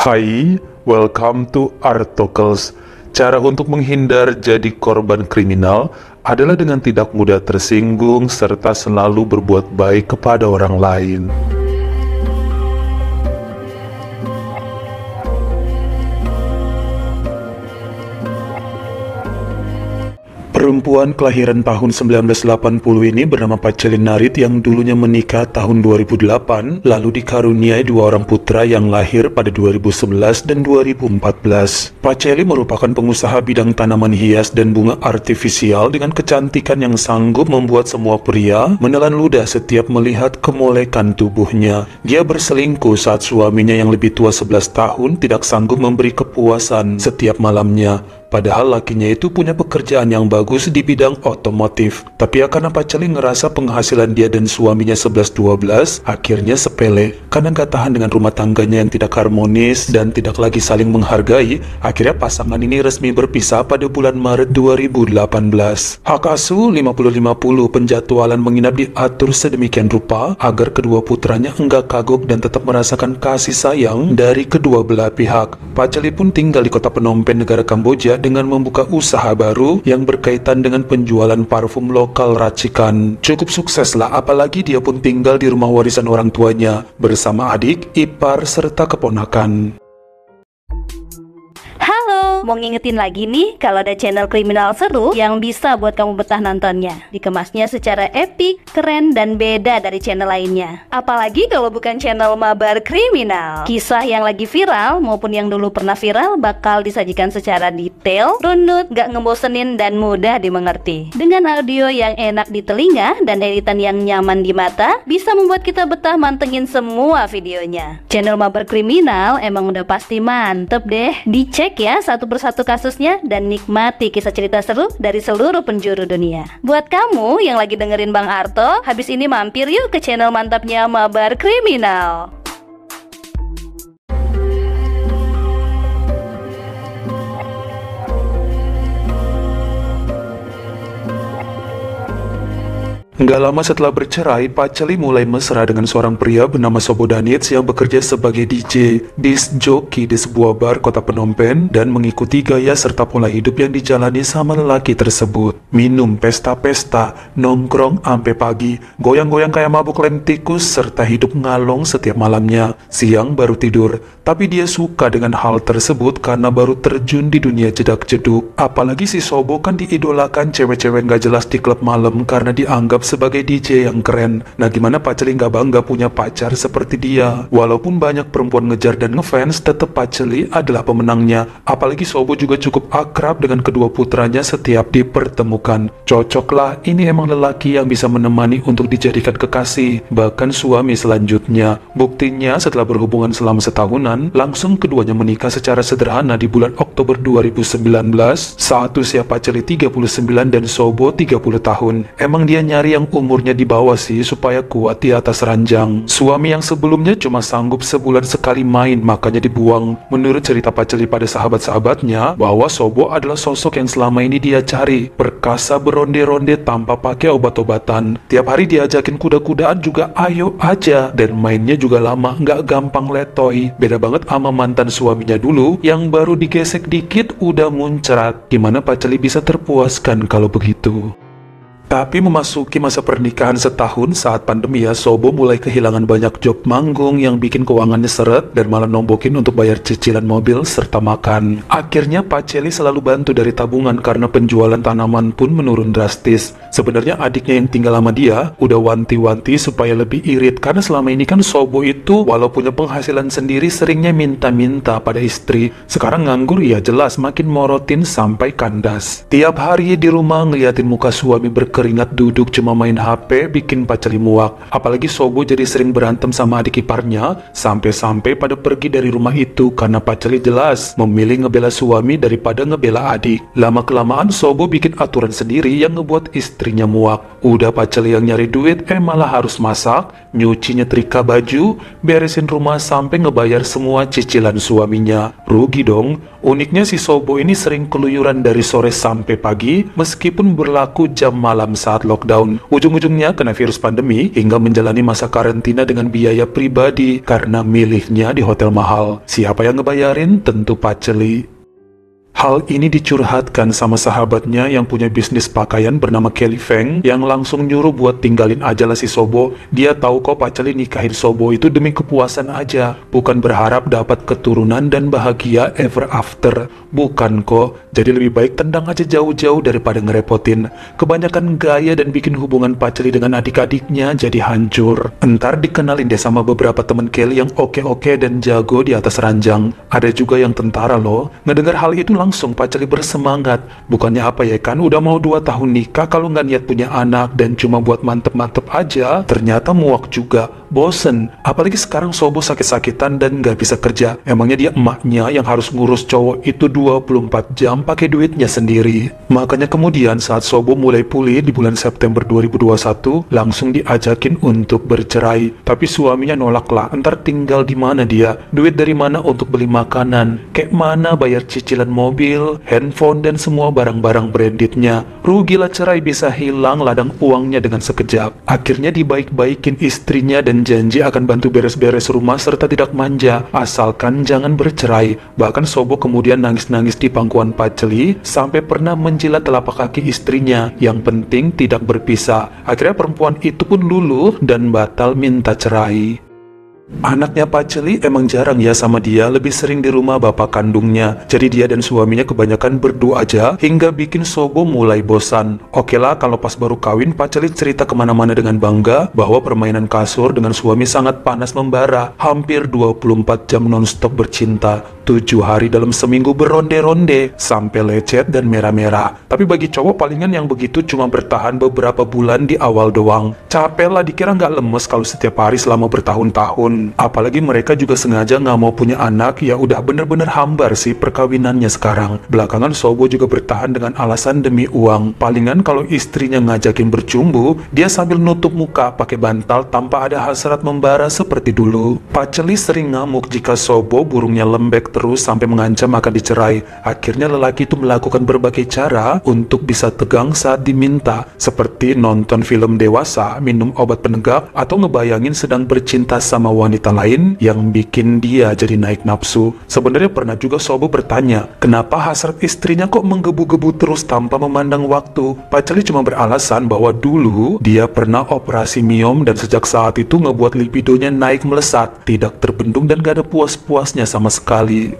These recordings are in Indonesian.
Hai, welcome to Artocles. Cara untuk menghindar jadi korban kriminal adalah dengan tidak mudah tersinggung serta selalu berbuat baik kepada orang lain. Perempuan kelahiran tahun 1980 ini bernama Pacelin Narit yang dulunya menikah tahun 2008 lalu dikaruniai dua orang putra yang lahir pada 2011 dan 2014. Paceli merupakan pengusaha bidang tanaman hias dan bunga artifisial dengan kecantikan yang sanggup membuat semua pria menelan ludah setiap melihat kemolekan tubuhnya. Dia berselingkuh saat suaminya yang lebih tua 11 tahun tidak sanggup memberi kepuasan setiap malamnya. Padahal lakinya itu punya pekerjaan yang bagus di bidang otomotif. Tapi ya Pak Celi ngerasa penghasilan dia dan suaminya 11-12 akhirnya sepele. Karena gak tahan dengan rumah tangganya yang tidak harmonis dan tidak lagi saling menghargai, akhirnya pasangan ini resmi berpisah pada bulan Maret 2018. Hak asuh 5050 penjadwalan menginap diatur sedemikian rupa agar kedua putranya enggak kagok dan tetap merasakan kasih sayang dari kedua belah pihak. Pak Celi pun tinggal di kota Penompen, negara Kamboja dengan membuka usaha baru yang berkaitan dengan penjualan parfum lokal racikan. Cukup sukses lah apalagi dia pun tinggal di rumah warisan orang tuanya bersama adik, ipar, serta keponakan. Mau ngingetin lagi nih kalau ada channel kriminal seru yang bisa buat kamu betah nontonnya. Dikemasnya secara epic, keren, dan beda dari channel lainnya. Apalagi kalau bukan channel mabar kriminal. Kisah yang lagi viral maupun yang dulu pernah viral bakal disajikan secara detail, runut, gak ngebosenin, dan mudah dimengerti. Dengan audio yang enak di telinga dan editan yang nyaman di mata, bisa membuat kita betah mantengin semua videonya. Channel mabar kriminal emang udah pasti mantep deh. Dicek ya satu persatu kasusnya dan nikmati kisah cerita seru dari seluruh penjuru dunia. Buat kamu yang lagi dengerin Bang Arto, habis ini mampir yuk ke channel mantapnya Mabar Kriminal. Nggak lama setelah bercerai, Paceli mulai mesra dengan seorang pria bernama Sobodanits yang bekerja sebagai DJ, disc joki di sebuah bar kota penompen dan mengikuti gaya serta pola hidup yang dijalani sama lelaki tersebut. Minum pesta-pesta, nongkrong ampe pagi, goyang-goyang kayak mabuk lem tikus serta hidup ngalong setiap malamnya. Siang baru tidur, tapi dia suka dengan hal tersebut karena baru terjun di dunia jedak-jeduk. Apalagi si Sobo kan diidolakan cewek-cewek nggak jelas di klub malam karena dianggap sebagai DJ yang keren. Nah gimana Paceli nggak bangga punya pacar seperti dia? Walaupun banyak perempuan ngejar dan ngefans, tetap Paceli adalah pemenangnya. Apalagi Sobo juga cukup akrab dengan kedua putranya setiap dipertemukan. Cocoklah, ini emang lelaki yang bisa menemani untuk dijadikan kekasih, bahkan suami selanjutnya. Buktinya setelah berhubungan selama setahunan, langsung keduanya menikah secara sederhana di bulan Oktober 2019, saat usia Paceli 39 dan Sobo 30 tahun. Emang dia nyari yang umurnya di bawah sih supaya kuat di atas ranjang. Suami yang sebelumnya cuma sanggup sebulan sekali main makanya dibuang. Menurut cerita Paceli pada sahabat-sahabatnya bahwa Sobo adalah sosok yang selama ini dia cari. Perkasa beronde-ronde tanpa pakai obat-obatan. Tiap hari diajakin kuda-kudaan juga ayo aja dan mainnya juga lama nggak gampang letoy. Beda banget sama mantan suaminya dulu yang baru digesek dikit udah muncrat. Gimana Paceli bisa terpuaskan kalau begitu? Tapi memasuki masa pernikahan setahun saat pandemi ya, Sobo mulai kehilangan banyak job manggung yang bikin keuangannya seret dan malah nombokin untuk bayar cicilan mobil serta makan. Akhirnya Pak Celi selalu bantu dari tabungan karena penjualan tanaman pun menurun drastis. Sebenarnya adiknya yang tinggal sama dia udah wanti-wanti supaya lebih irit karena selama ini kan Sobo itu walau punya penghasilan sendiri seringnya minta-minta pada istri. Sekarang nganggur ya jelas makin morotin sampai kandas. Tiap hari di rumah ngeliatin muka suami berkerut keringat duduk cuma main HP bikin pacar muak. Apalagi Sobo jadi sering berantem sama adik iparnya sampai-sampai pada pergi dari rumah itu karena pacarnya jelas memilih ngebela suami daripada ngebela adik. Lama-kelamaan Sobo bikin aturan sendiri yang ngebuat istrinya muak. Udah pacar yang nyari duit eh malah harus masak, nyuci nyetrika baju, beresin rumah sampai ngebayar semua cicilan suaminya. Rugi dong. Uniknya si Sobo ini sering keluyuran dari sore sampai pagi meskipun berlaku jam malam dalam saat lockdown. Ujung-ujungnya kena virus pandemi hingga menjalani masa karantina dengan biaya pribadi karena milihnya di hotel mahal. Siapa yang ngebayarin? Tentu Paceli. Hal ini dicurhatkan sama sahabatnya yang punya bisnis pakaian bernama Kelly Feng yang langsung nyuruh buat tinggalin aja lah si Sobo. Dia tahu kok Pacali nikahin Sobo itu demi kepuasan aja, bukan berharap dapat keturunan dan bahagia ever after. Bukan kok, jadi lebih baik tendang aja jauh-jauh daripada ngerepotin. Kebanyakan gaya dan bikin hubungan Pacali dengan adik-adiknya jadi hancur. Entar dikenalin deh sama beberapa temen Kelly yang oke-oke dan jago di atas ranjang. Ada juga yang tentara loh. Ngedengar hal itu langsung langsung Pak bersemangat. Bukannya apa ya kan, udah mau 2 tahun nikah kalau nggak niat punya anak dan cuma buat mantep-mantep aja, ternyata muak juga, bosen. Apalagi sekarang Sobo sakit-sakitan dan nggak bisa kerja. Emangnya dia emaknya yang harus ngurus cowok itu 24 jam pakai duitnya sendiri. Makanya kemudian saat Sobo mulai pulih di bulan September 2021, langsung diajakin untuk bercerai. Tapi suaminya nolak lah, entar tinggal di mana dia, duit dari mana untuk beli makanan, kayak mana bayar cicilan mobil, mobil, handphone, dan semua barang-barang brandednya. Rugilah cerai bisa hilang ladang uangnya dengan sekejap. Akhirnya dibaik-baikin istrinya dan janji akan bantu beres-beres rumah serta tidak manja, asalkan jangan bercerai. Bahkan Sobo kemudian nangis-nangis di pangkuan Paceli sampai pernah menjilat telapak kaki istrinya. Yang penting tidak berpisah. Akhirnya perempuan itu pun luluh dan batal minta cerai. Anaknya Pak Celi emang jarang ya sama dia, lebih sering di rumah bapak kandungnya. Jadi dia dan suaminya kebanyakan berdua aja hingga bikin Sogo mulai bosan. Oke lah kalau pas baru kawin Pak Celi cerita kemana-mana dengan bangga bahwa permainan kasur dengan suami sangat panas membara. Hampir 24 jam nonstop bercinta, 7 hari dalam seminggu beronde-ronde sampai lecet dan merah-merah. Tapi bagi cowok palingan yang begitu cuma bertahan beberapa bulan di awal doang. Capek lah dikira nggak lemes kalau setiap hari selama bertahun-tahun pun. Apalagi mereka juga sengaja nggak mau punya anak ya udah bener-bener hambar sih perkawinannya sekarang. Belakangan Sobo juga bertahan dengan alasan demi uang. Palingan kalau istrinya ngajakin bercumbu, dia sambil nutup muka pakai bantal tanpa ada hasrat membara seperti dulu. Paceli sering ngamuk jika Sobo burungnya lembek terus sampai mengancam akan dicerai. Akhirnya lelaki itu melakukan berbagai cara untuk bisa tegang saat diminta, seperti nonton film dewasa, minum obat penegak, atau ngebayangin sedang bercinta sama wanita wanita lain yang bikin dia jadi naik nafsu. Sebenarnya pernah juga Sobo bertanya, kenapa hasrat istrinya kok menggebu-gebu terus tanpa memandang waktu? Pacali cuma beralasan bahwa dulu dia pernah operasi miom dan sejak saat itu ngebuat libidonya naik melesat, tidak terbendung dan gak ada puas-puasnya sama sekali.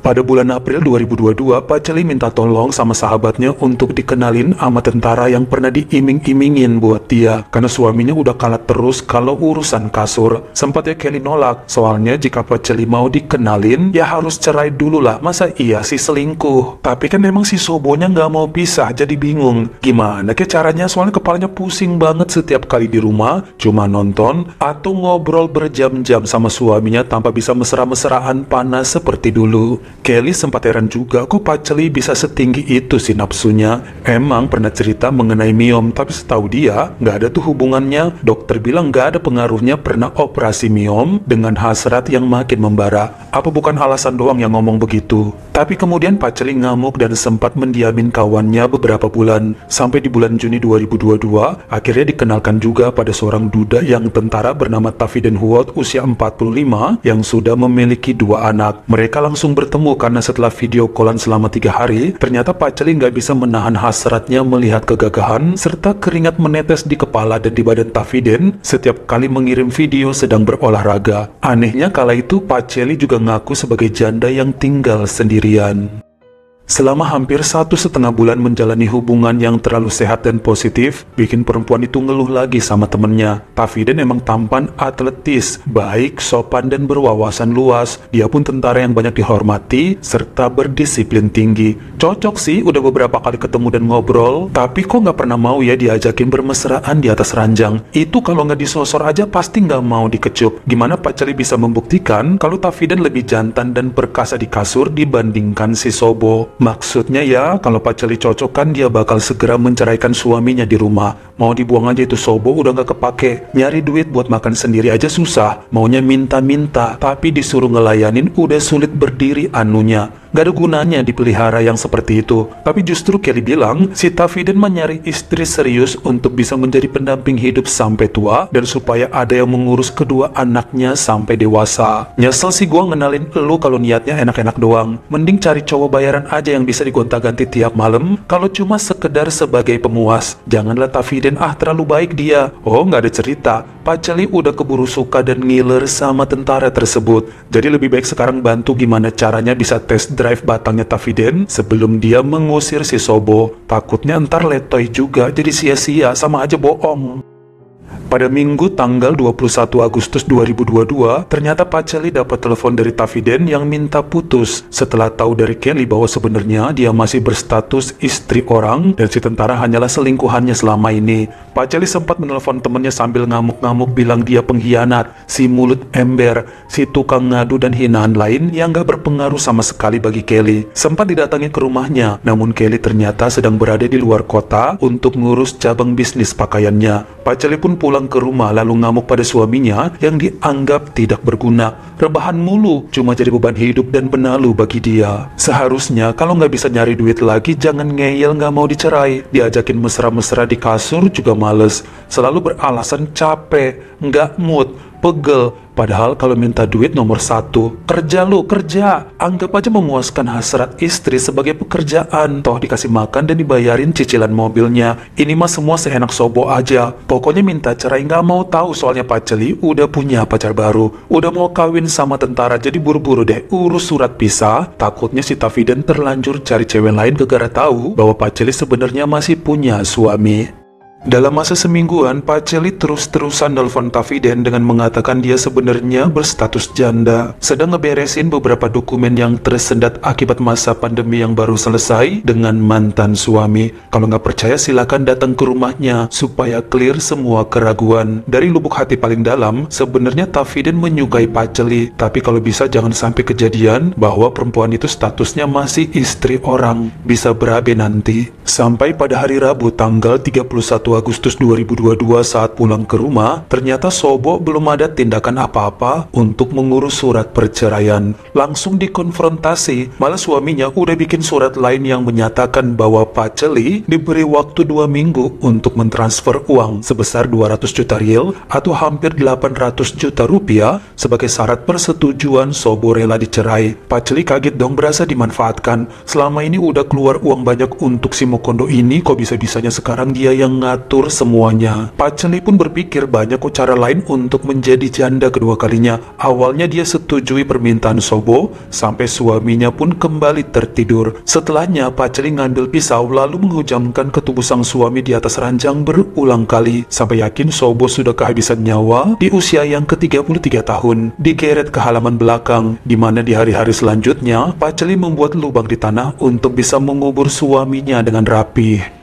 Pada bulan April 2022, Paceli minta tolong sama sahabatnya untuk dikenalin sama tentara yang pernah diiming-imingin buat dia karena suaminya udah kalah terus kalau urusan kasur. Sempatnya Kelly nolak, soalnya jika Pak Paceli mau dikenalin, ya harus cerai dulu lah, masa iya sih selingkuh? Tapi kan emang si Sobonya nggak mau pisah, jadi bingung. Gimana ke caranya? Soalnya kepalanya pusing banget setiap kali di rumah, cuma nonton atau ngobrol berjam-jam sama suaminya tanpa bisa mesra-mesraan panas seperti dulu. Kelly sempat heran juga kok Paceli bisa setinggi itu sih nafsunya. Emang pernah cerita mengenai miom, tapi setahu dia nggak ada tuh hubungannya. Dokter bilang nggak ada pengaruhnya pernah operasi miom dengan hasrat yang makin membara. Apa bukan alasan doang yang ngomong begitu? Tapi kemudian Paceli ngamuk dan sempat mendiamin kawannya beberapa bulan. Sampai di bulan Juni 2022, akhirnya dikenalkan juga pada seorang duda yang tentara bernama Tafiden Huot usia 45 yang sudah memiliki dua anak. Mereka langsung bertemu karena setelah video callan selama tiga hari, ternyata Paceli nggak bisa menahan hasratnya melihat kegagahan serta keringat menetes di kepala dan di badan Tafiden setiap kali mengirim video sedang berolahraga. Anehnya kala itu Paceli juga ngaku sebagai janda yang tinggal sendiri kalian Selama hampir satu setengah bulan menjalani hubungan yang terlalu sehat dan positif, bikin perempuan itu ngeluh lagi sama temennya. Tafiden emang tampan atletis, baik, sopan, dan berwawasan luas. Dia pun tentara yang banyak dihormati, serta berdisiplin tinggi. Cocok sih, udah beberapa kali ketemu dan ngobrol, tapi kok nggak pernah mau ya diajakin bermesraan di atas ranjang. Itu kalau nggak disosor aja pasti nggak mau dikecup. Gimana Pak Celi bisa membuktikan kalau Tafiden lebih jantan dan perkasa di kasur dibandingkan si Sobo? Maksudnya ya, kalau Paceli cocok kan dia bakal segera menceraikan suaminya di rumah. Mau dibuang aja itu sobo udah gak kepake. Nyari duit buat makan sendiri aja susah. Maunya minta-minta, tapi disuruh ngelayanin udah sulit berdiri anunya. Gak ada gunanya dipelihara yang seperti itu. Tapi justru Kelly bilang, si Tafidin menyari istri serius untuk bisa menjadi pendamping hidup sampai tua dan supaya ada yang mengurus kedua anaknya sampai dewasa. Nyesel sih gua ngenalin lu kalau niatnya enak-enak doang. Mending cari cowok bayaran aja saja yang bisa digonta-ganti tiap malam, kalau cuma sekedar sebagai pemuas. Janganlah Tafidin ah terlalu baik dia. Oh nggak ada cerita, Paceli udah keburu suka dan ngiler sama tentara tersebut. Jadi lebih baik sekarang bantu gimana caranya bisa test drive batangnya Tafidin sebelum dia mengusir si Sobo. Takutnya ntar letoy juga jadi sia-sia sama aja bohong. Pada minggu tanggal 21 Agustus 2022, ternyata Pacelli dapat telepon dari Taviden yang minta putus setelah tahu dari Kelly bahwa sebenarnya dia masih berstatus istri orang dan si tentara hanyalah selingkuhannya selama ini. Pacelli sempat menelpon temannya sambil ngamuk-ngamuk bilang dia pengkhianat, si mulut ember, si tukang ngadu dan hinaan lain yang gak berpengaruh sama sekali bagi Kelly. Sempat didatangi ke rumahnya, namun Kelly ternyata sedang berada di luar kota untuk ngurus cabang bisnis pakaiannya. Pacelli pun pulang pulang ke rumah lalu ngamuk pada suaminya yang dianggap tidak berguna. Rebahan mulu cuma jadi beban hidup dan benalu bagi dia. Seharusnya kalau nggak bisa nyari duit lagi jangan ngeyel nggak mau dicerai. Diajakin mesra-mesra di kasur juga males. Selalu beralasan capek, nggak mood, pegel. Padahal kalau minta duit nomor satu, kerja lu, kerja. Anggap aja memuaskan hasrat istri sebagai pekerjaan. Toh dikasih makan dan dibayarin cicilan mobilnya. Ini mah semua seenak sobo aja. Pokoknya minta cerai nggak mau tahu soalnya Paceli udah punya pacar baru. Udah mau kawin sama tentara jadi buru-buru deh urus surat pisah. Takutnya si Tafiden terlanjur cari cewek lain gara-gara tahu bahwa Paceli sebenarnya masih punya suami. Dalam masa semingguan, Paceli terus-terusan nelfon Kaviden dengan mengatakan dia sebenarnya berstatus janda, sedang ngeberesin beberapa dokumen yang tersendat akibat masa pandemi yang baru selesai dengan mantan suami. Kalau nggak percaya silakan datang ke rumahnya supaya clear semua keraguan. Dari lubuk hati paling dalam, sebenarnya Taviden menyukai Paceli, tapi kalau bisa jangan sampai kejadian bahwa perempuan itu statusnya masih istri orang, bisa berabe nanti. Sampai pada hari Rabu tanggal 31 Agustus 2022 saat pulang ke rumah, ternyata Sobo belum ada tindakan apa-apa untuk mengurus surat perceraian. Langsung dikonfrontasi, malah suaminya udah bikin surat lain yang menyatakan bahwa Paceli diberi waktu dua minggu untuk mentransfer uang sebesar 200 juta riel atau hampir 800 juta rupiah sebagai syarat persetujuan Sobo rela dicerai. Paceli kaget dong berasa dimanfaatkan. Selama ini udah keluar uang banyak untuk si Mokondo ini kok bisa-bisanya sekarang dia yang ngat mengatur semuanya. Paceli pun berpikir banyak kok cara lain untuk menjadi janda kedua kalinya. Awalnya dia setujui permintaan Sobo, sampai suaminya pun kembali tertidur. Setelahnya Paceli ngambil pisau lalu menghujamkan ke tubuh sang suami di atas ranjang berulang kali, sampai yakin Sobo sudah kehabisan nyawa di usia yang ke-33 tahun. Digeret ke halaman belakang, di mana di hari-hari selanjutnya, Paceli membuat lubang di tanah untuk bisa mengubur suaminya dengan rapi.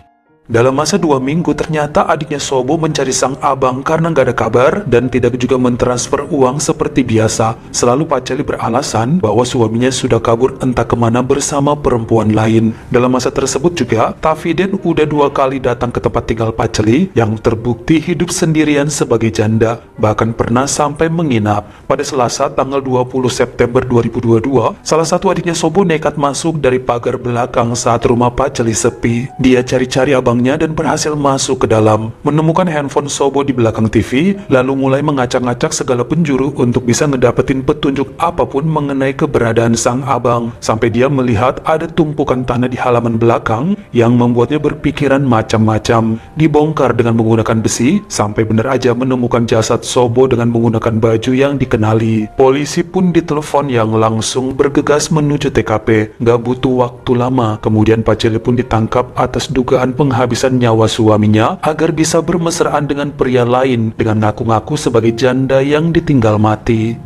Dalam masa dua minggu ternyata adiknya Sobo mencari sang abang karena gak ada kabar dan tidak juga mentransfer uang seperti biasa. Selalu Paceli beralasan bahwa suaminya sudah kabur entah kemana bersama perempuan lain. Dalam masa tersebut juga, Tafiden udah dua kali datang ke tempat tinggal Paceli yang terbukti hidup sendirian sebagai janda, bahkan pernah sampai menginap. Pada Selasa tanggal 20 September 2022, salah satu adiknya Sobo nekat masuk dari pagar belakang saat rumah Paceli sepi. Dia cari-cari abang gerbangnya dan berhasil masuk ke dalam, menemukan handphone Sobo di belakang TV, lalu mulai mengacak-acak segala penjuru untuk bisa ngedapetin petunjuk apapun mengenai keberadaan sang abang, sampai dia melihat ada tumpukan tanah di halaman belakang yang membuatnya berpikiran macam-macam. Dibongkar dengan menggunakan besi, sampai benar aja menemukan jasad Sobo dengan menggunakan baju yang dikenali. Polisi pun ditelepon yang langsung bergegas menuju TKP. Gak butuh waktu lama, kemudian Pacele pun ditangkap atas dugaan penghabisan kehabisan nyawa suaminya agar bisa bermesraan dengan pria lain dengan ngaku-ngaku sebagai janda yang ditinggal mati.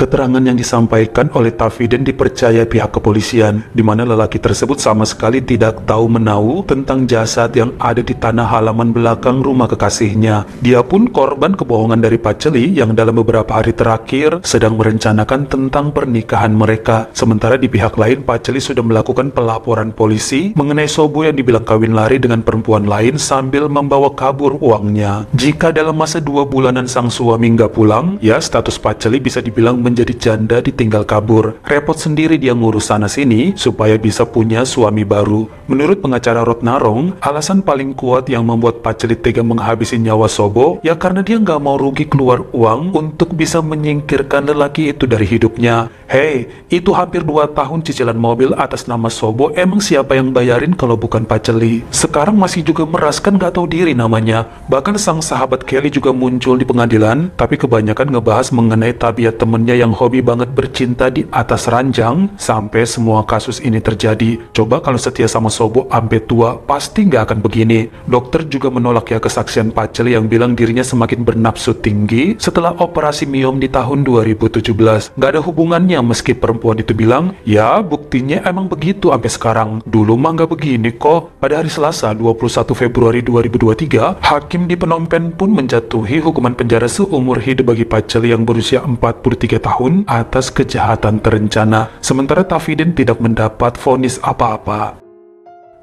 Keterangan yang disampaikan oleh Tafiden dipercaya pihak kepolisian, di mana lelaki tersebut sama sekali tidak tahu menahu tentang jasad yang ada di tanah halaman belakang rumah kekasihnya. Dia pun korban kebohongan dari Paceli yang dalam beberapa hari terakhir sedang merencanakan tentang pernikahan mereka. Sementara di pihak lain, Paceli sudah melakukan pelaporan polisi mengenai Sobo yang dibilang kawin lari dengan perempuan lain sambil membawa kabur uangnya. Jika dalam masa dua bulanan sang suami nggak pulang, ya status Paceli bisa dibilang menjadi janda ditinggal kabur. Repot sendiri dia ngurus sana sini supaya bisa punya suami baru. Menurut pengacara narong alasan paling kuat yang membuat Pacelit tega menghabisi nyawa Sobo ya karena dia nggak mau rugi keluar uang untuk bisa menyingkirkan lelaki itu dari hidupnya. Hei, itu hampir dua tahun cicilan mobil atas nama Sobo emang siapa yang bayarin kalau bukan Paceli? Sekarang masih juga meras kan nggak tahu diri namanya. Bahkan sang sahabat Kelly juga muncul di pengadilan, tapi kebanyakan ngebahas mengenai tabiat temennya yang hobi banget bercinta di atas ranjang sampai semua kasus ini terjadi. Coba kalau setia sama Sobo ampe tua pasti nggak akan begini. Dokter juga menolak ya kesaksian Pacel yang bilang dirinya semakin bernafsu tinggi setelah operasi miom di tahun 2017. Nggak ada hubungannya meski perempuan itu bilang, ya buktinya emang begitu sampai sekarang. Dulu mah nggak begini kok. Pada hari Selasa 21 Februari 2023, Hakim di Penompen pun menjatuhi hukuman penjara seumur hidup bagi Pacel yang berusia 43 tahun tahun atas kejahatan terencana, sementara Tafidin tidak mendapat vonis apa-apa.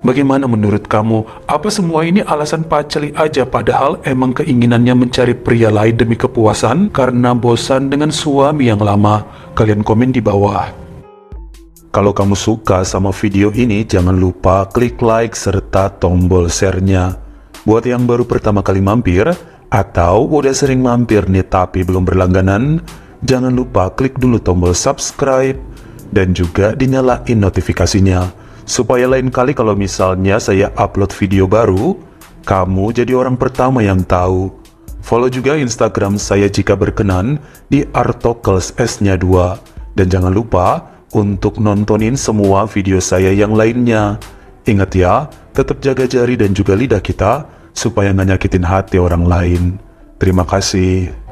Bagaimana menurut kamu? Apa semua ini alasan paceli aja padahal emang keinginannya mencari pria lain demi kepuasan karena bosan dengan suami yang lama? Kalian komen di bawah. Kalau kamu suka sama video ini, jangan lupa klik like serta tombol share-nya. Buat yang baru pertama kali mampir, atau udah sering mampir nih tapi belum berlangganan, jangan lupa klik dulu tombol subscribe dan juga dinyalain notifikasinya supaya lain kali kalau misalnya saya upload video baru, kamu jadi orang pertama yang tahu. Follow juga Instagram saya jika berkenan di artokels S-nya 2. Dan jangan lupa untuk nontonin semua video saya yang lainnya. Ingat ya, tetap jaga jari dan juga lidah kita supaya nggak nyakitin hati orang lain. Terima kasih.